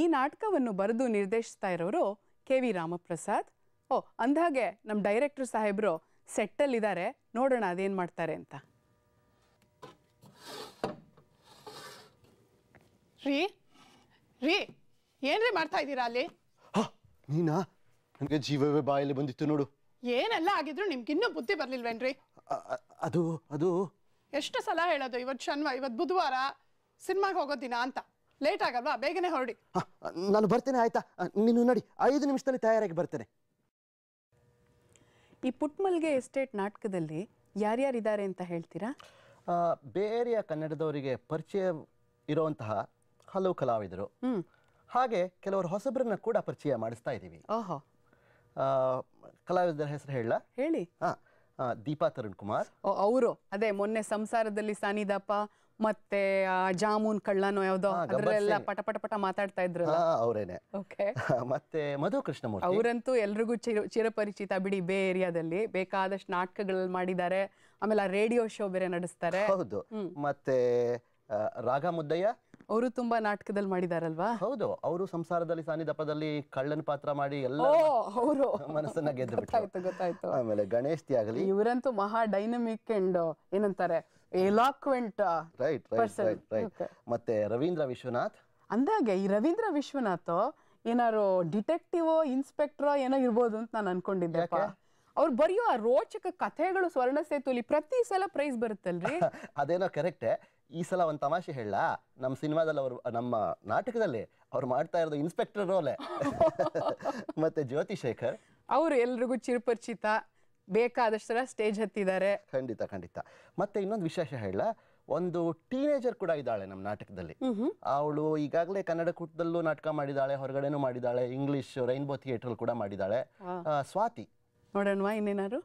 ಈ ನಾಟಕವನ್ನು ಬರೆದು ನಿರ್ದೇಶಿಸ್ತಾ ಇರೋರು ಕೆ ವಿ ರಾಮಪ್ರಸಾದ್ ಓ ಅಂದಾಗೆ ನಮ್ಮ ಡೈರೆಕ್ಟರ್ ಸಾಹೇಬರು ಸೆಟ್ಟಲ್ಲಿದ್ದಾರೆ ನೋಡೋಣ ಅದೇನು ಮಾಡ್ತಾರೆ ಅಂತ ರೀ ರೀ ಏನ್ರಿ ಮಾಡ್ತಾ ಇದ್ದೀರಾ ಅಲ್ಲಿ ನೀನಾ ನನಗೆ ಜೀವವೇ ಬಾಯಲ್ಲಿ ಬಂದಿತ್ತು ನೋಡು ಏನೆಲ್ಲ ಆಗಿದ್ರು ಇನ್ನೂ ಬುದ್ಧಿ ಬರ್ಲಿಲ್ವೇನ್ರಿ ಅದು ಅದು ಎಷ್ಟು ಸಲ ಹೇಳೋದು ಇವತ್ತು ಶನಿವಾರ ಇವತ್ತು ಬುಧವಾರ ಸಿನಿಮಾಗೆ ಹೋಗೋ ಅಂತ ಲೇಟ್ ಆಗಲ್ವಾ ಬೇಗನೆ ಹೊರಡಿ ನಾನು ಬರ್ತೇನೆ ಆಯ್ತಾ ನೀನು ನೋಡಿ ಐದು ನಿಮಿಷದಲ್ಲಿ ತಯಾರಾಗಿ ಬರ್ತೇನೆ ಈ ಪುಟ್ಮಲ್ಗೆ ಎಸ್ಟೇಟ್ ನಾಟಕದಲ್ಲಿ ಯಾರ್ಯಾರಿದ್ದಾರೆ ಅಂತ ಹೇಳ್ತೀರಾ ಬೇರೆಯ ಕನ್ನಡದವರಿಗೆ ಪರಿಚಯ ಇರುವಂತಹ ಹಲವು ಕಲಾವಿದರು ಹಾಗೆ ಕೆಲವರು ಹೊಸಬ್ರನ್ನ ಕೂಡ ಪರಿಚಯ ಮಾಡಿಸ್ತಾ ಇದ್ದೀವಿ ಓಹೋ ಕಲಾವಿದರ ಹೆಸರು ಹೇಳ ಹೇಳಿ ಹಾಂ ದೀಪಾ ತರುಣ್ ಕುಮಾರ್ ಅವರು ಅದೇ ಮೊನ್ನೆ ಸಂಸಾರದಲ್ಲಿ ಸಾನಿದಪ್ಪ ಮತ್ತೆ ಜಾಮೂನ್ ಕಳ್ಳನೋ ಯಾವ್ದೋ ಅದ್ರಲ್ಲೆಲ್ಲ ಪಟ ಪಟ ಪಟ ಮಾತಾಡ್ತಾ ಇದ್ರು ಅವರೇನೆ ಓಕೆ ಮತ್ತೆ ಮಧು ಕೃಷ್ಣಮೂರ್ತಿ ಅವರಂತೂ ಎಲ್ರಿಗೂ ಚಿರಪರಿಚಿತ ಬಿಡಿ ಬೇ ಏರಿಯಾದಲ್ಲಿ ಬೇಕಾದಷ್ಟು ನಾಟಕಗಳಲ್ಲಿ ಮಾಡಿದ್ದಾರೆ ಆಮೇಲೆ ರೇಡಿಯೋ ಶೋ ಬೇರೆ ನಡೆಸ್ತಾರೆ ಹೌದು ಮತ್ತೆ ರಾಘ ಮುದ್ದಯ್ಯ ಅವರು ತುಂಬಾ ನಾಟಕದಲ್ಲಿ ಮಾಡಿದಾರಲ್ವಾ ಹೌದು ಅವರು ಸಂಸಾರದಲ್ಲಿ ಸಾನಿಧಪದಲ್ಲಿ ಕಳ್ಳನ ಪಾತ್ರ ಮಾಡಿ ಎಲ್ಲ ಅವರು ಮನಸ್ಸನ್ನ ಗೆದ್ದು ಗೊತ್ತಾಯ್ತು ಆಮೇಲೆ ಗಣೇಶ್ ತ್ಯಾಗಲಿ ಇವರಂತೂ ಮಹಾ ಡೈನಮಿಕ್ ಅಂಡ್ ಏನಂತಾರೆ ಎಲಾಕ್ವೆಂಟ್ ರೈಟ್ ರೈಟ್ ರೈಟ್ ಮತ್ತೆ ರವೀಂದ್ರ ವಿಶ್ವನಾಥ್ ಅಂದಾಗೆ ಈ ರವೀಂದ್ರ ವಿಶ್ವನಾಥ್ ಏನಾರು ಡಿಟೆಕ್ಟಿವ್ ಇನ್ಸ್ಪೆಕ್ಟರ್ ಏನೋ ಇರ್ಬೋದು ಅಂತ ನಾನು ಅನ್ಕೊಂಡಿದ್ದೆ ಅವ್ರು ಬರೆಯೋ ಆ ರೋಚಕ ಕಥೆಗಳು ಸ್ವರ್ಣ ಸೇತುಲಿ ಪ್ರತಿ ಸಲ ಪ್ರೈಸ್ ಬರುತ್ತಲ್ರಿ ಅದೇನೋ ಕರೆಕ್ಟೇ ಈ ಸಲ ಒಂದು ತಮಾಷೆ ಹೇಳ ನಮ್ಮ ಸಿನಿಮಾದಲ್ಲಿ ಅವರು ನಮ್ಮ ನಾಟಕದಲ್ಲಿ ಅವ್ರು ಮಾಡ್ತಾ ಇರೋದು ಇನ್ಸ್ಪೆಕ್ಟರ್ ರೋಲೆ ಮತ್ತೆ ಜ್ಯೋತಿ ಶೇಖರ್ ಅವರು ಎಲ್ರಿಗೂ ಚಿರುಪರಿಚಿತ ಬೇಕಾದಷ್ಟರ ಸ್ಟೇಜ್ ಹತ್ತಿದ್ದಾರೆ ಖಂಡಿತ ಖಂಡಿತ ಮತ್ತೆ ಇನ್ನೊಂದು ವಿಶೇಷ ಹೇಳ ಒಂದು ಟೀನೇಜರ್ ಕೂಡ ಇದ್ದಾಳೆ ನಮ್ಮ ನಾಟಕದಲ್ಲಿ ಅವಳು ಈಗಾಗಲೇ ಕನ್ನಡ ಕೂಟದಲ್ಲೂ ನಾಟಕ ಮಾಡಿದಾಳೆ ಹೊರಗಡೆನೂ ಮಾಡಿದಾಳೆ ಇಂಗ್ಲಿಷ್ ರೈನ್ಬೋ ಥಿಯೇಟರ್ ಕೂಡ ಮಾಡಿದಾಳೆ ಸ್ವಾತಿ ನೋಡೋಣವಾ ಏನೇನಾರು